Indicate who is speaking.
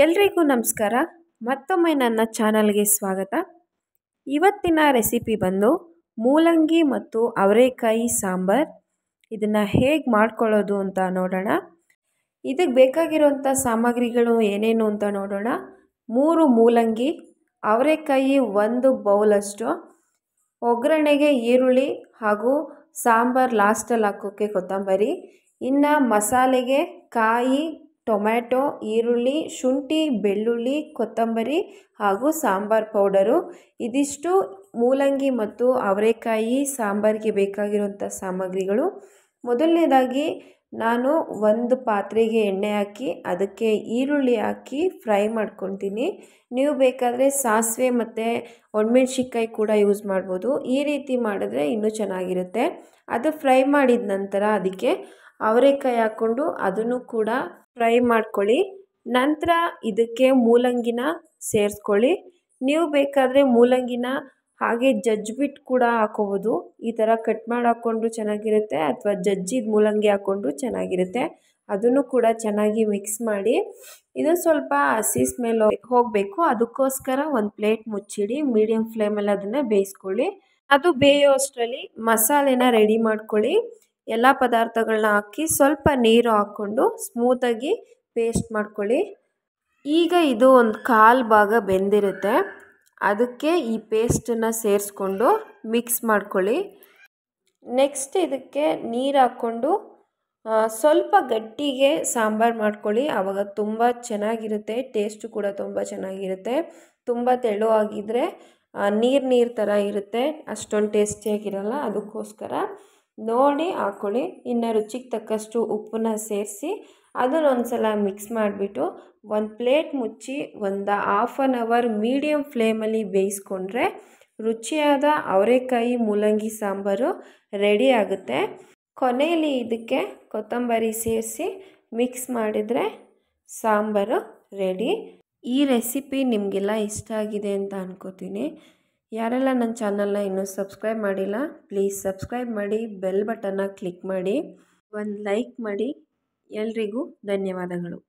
Speaker 1: ಎಲ್ರಿಗೂ ನಮಸ್ಕಾರ ಮತ್ತೊಮ್ಮೆ ನನ್ನ ಚಾನಲ್ಗೆ ಸ್ವಾಗತ ಇವತ್ತಿನ ರೆಸಿಪಿ ಬಂದು ಮೂಲಂಗಿ ಮತ್ತು ಅವರೆಕಾಯಿ ಸಾಂಬಾರ್ ಇದನ್ನು ಹೇಗೆ ಮಾಡ್ಕೊಳ್ಳೋದು ಅಂತ ನೋಡೋಣ ಇದಕ್ಕೆ ಬೇಕಾಗಿರುವಂಥ ಸಾಮಗ್ರಿಗಳು ಏನೇನು ಅಂತ ನೋಡೋಣ ಮೂರು ಮೂಲಂಗಿ ಅವರೆಕಾಯಿ ಒಂದು ಬೌಲಷ್ಟು ಒಗ್ಗರಣೆಗೆ ಈರುಳ್ಳಿ ಹಾಗೂ ಸಾಂಬಾರ್ ಲಾಸ್ಟಲ್ಲಿ ಹಾಕೋಕ್ಕೆ ಕೊತ್ತಂಬರಿ ಇನ್ನು ಮಸಾಲೆಗೆ ಕಾಯಿ ಟೊಮ್ಯಾಟೊ ಈರುಳ್ಳಿ ಶುಂಠಿ ಬೆಳ್ಳುಳ್ಳಿ ಕೊತ್ತಂಬರಿ ಹಾಗೂ ಸಾಂಬಾರು ಪೌಡರು ಇದಿಷ್ಟು ಮೂಲಂಗಿ ಮತ್ತು ಅವರೆಕಾಯಿ ಸಾಂಬಾರಿಗೆ ಬೇಕಾಗಿರುವಂಥ ಸಾಮಗ್ರಿಗಳು ಮೊದಲನೇದಾಗಿ ನಾನು ಒಂದು ಪಾತ್ರೆಗೆ ಎಣ್ಣೆ ಹಾಕಿ ಅದಕ್ಕೆ ಈರುಳ್ಳಿ ಹಾಕಿ ಫ್ರೈ ಮಾಡ್ಕೊತೀನಿ ನೀವು ಬೇಕಾದರೆ ಸಾಸಿವೆ ಮತ್ತು ಒಣಮೆಣ್ಸಿಕಾಯಿ ಕೂಡ ಯೂಸ್ ಮಾಡ್ಬೋದು ಈ ರೀತಿ ಮಾಡಿದ್ರೆ ಇನ್ನೂ ಚೆನ್ನಾಗಿರುತ್ತೆ ಅದು ಫ್ರೈ ಮಾಡಿದ ನಂತರ ಅದಕ್ಕೆ ಅವರೆಕಾಯಿ ಹಾಕ್ಕೊಂಡು ಅದನ್ನು ಕೂಡ ಫ್ರೈ ಮಾಡ್ಕೊಳ್ಳಿ ನಂತರ ಇದಕ್ಕೆ ಮೂಲಂಗಿನ ಸೇರಿಸ್ಕೊಳ್ಳಿ ನೀವು ಬೇಕಾದರೆ ಮೂಲಂಗಿನ ಹಾಗೆ ಜಜ್ಜಿಬಿಟ್ಟು ಕೂಡ ಹಾಕೋಬೋದು ಈ ಥರ ಕಟ್ ಮಾಡಿ ಹಾಕ್ಕೊಂಡ್ರೂ ಚೆನ್ನಾಗಿರುತ್ತೆ ಅಥವಾ ಜಜ್ಜಿದ ಮೂಲಂಗಿ ಹಾಕ್ಕೊಂಡ್ರೂ ಚೆನ್ನಾಗಿರುತ್ತೆ ಅದನ್ನು ಕೂಡ ಚೆನ್ನಾಗಿ ಮಿಕ್ಸ್ ಮಾಡಿ ಇದು ಸ್ವಲ್ಪ ಹಸಿ ಸ್ಮೆಲ್ ಹೋಗಬೇಕು ಅದಕ್ಕೋಸ್ಕರ ಒಂದು ಪ್ಲೇಟ್ ಮುಚ್ಚಿಡಿ ಮೀಡಿಯಮ್ ಫ್ಲೇಮಲ್ಲಿ ಅದನ್ನು ಬೇಯಿಸ್ಕೊಳ್ಳಿ ಅದು ಬೇಯೋ ಅಷ್ಟರಲ್ಲಿ ಮಸಾಲೆನ ರೆಡಿ ಮಾಡ್ಕೊಳ್ಳಿ ಎಲ್ಲ ಪದಾರ್ಥಗಳನ್ನ ಹಾಕಿ ಸ್ವಲ್ಪ ನೀರು ಹಾಕ್ಕೊಂಡು ಸ್ಮೂತಾಗಿ ಪೇಸ್ಟ್ ಮಾಡ್ಕೊಳ್ಳಿ ಈಗ ಇದು ಒಂದು ಕಾಲು ಭಾಗ ಬೆಂದಿರುತ್ತೆ ಅದಕ್ಕೆ ಈ ಪೇಸ್ಟನ್ನು ಸೇರಿಸ್ಕೊಂಡು ಮಿಕ್ಸ್ ಮಾಡ್ಕೊಳ್ಳಿ ನೆಕ್ಸ್ಟ್ ಇದಕ್ಕೆ ನೀರು ಹಾಕ್ಕೊಂಡು ಸ್ವಲ್ಪ ಗಟ್ಟಿಗೆ ಸಾಂಬಾರು ಮಾಡ್ಕೊಳ್ಳಿ ಆವಾಗ ತುಂಬ ಚೆನ್ನಾಗಿರುತ್ತೆ ಟೇಸ್ಟು ಕೂಡ ತುಂಬ ಚೆನ್ನಾಗಿರುತ್ತೆ ತುಂಬ ತೆಳುವಾಗಿದ್ದರೆ ನೀರು ನೀರು ಥರ ಇರುತ್ತೆ ಅಷ್ಟೊಂದು ಟೇಸ್ಟಿಯಾಗಿರಲ್ಲ ಅದಕ್ಕೋಸ್ಕರ ನೋಡಿ ಹಾಕ್ಕೊಳ್ಳಿ ಇನ್ನು ರುಚಿಗೆ ತಕ್ಕಷ್ಟು ಉಪ್ಪನ್ನ ಸೇರಿಸಿ ಅದನ್ನೊಂದು ಸಲ ಮಿಕ್ಸ್ ಮಾಡಿಬಿಟ್ಟು ಒಂದು ಪ್ಲೇಟ್ ಮುಚ್ಚಿ ಒಂದು ಹಾಫ್ ಆನ್ ಅವರ್ ಮೀಡಿಯಮ್ ಫ್ಲೇಮಲ್ಲಿ ಬೇಯಿಸ್ಕೊಂಡ್ರೆ ರುಚಿಯಾದ ಅವರೆಕಾಯಿ ಮೂಲಂಗಿ ಸಾಂಬಾರು ರೆಡಿ ಆಗುತ್ತೆ ಕೊನೆಯಲ್ಲಿ ಇದಕ್ಕೆ ಕೊತ್ತಂಬರಿ ಸೇರಿಸಿ ಮಿಕ್ಸ್ ಮಾಡಿದರೆ ಸಾಂಬಾರು ರೆಡಿ ಈ ರೆಸಿಪಿ ನಿಮಗೆಲ್ಲ ಇಷ್ಟ ಆಗಿದೆ ಅಂತ ಅನ್ಕೋತೀನಿ ಯಾರೆಲ್ಲ ನನ್ನ ಚಾನಲ್ನ ಇನ್ನೂ ಸಬ್ಸ್ಕ್ರೈಬ್ ಮಾಡಿಲ್ಲ ಪ್ಲೀಸ್ ಸಬ್ಸ್ಕ್ರೈಬ್ ಮಾಡಿ ಬೆಲ್ ಬಟನ್ನ ಕ್ಲಿಕ್ ಮಾಡಿ ಒಂದು ಲೈಕ್ ಮಾಡಿ ಎಲ್ರಿಗೂ ಧನ್ಯವಾದಗಳು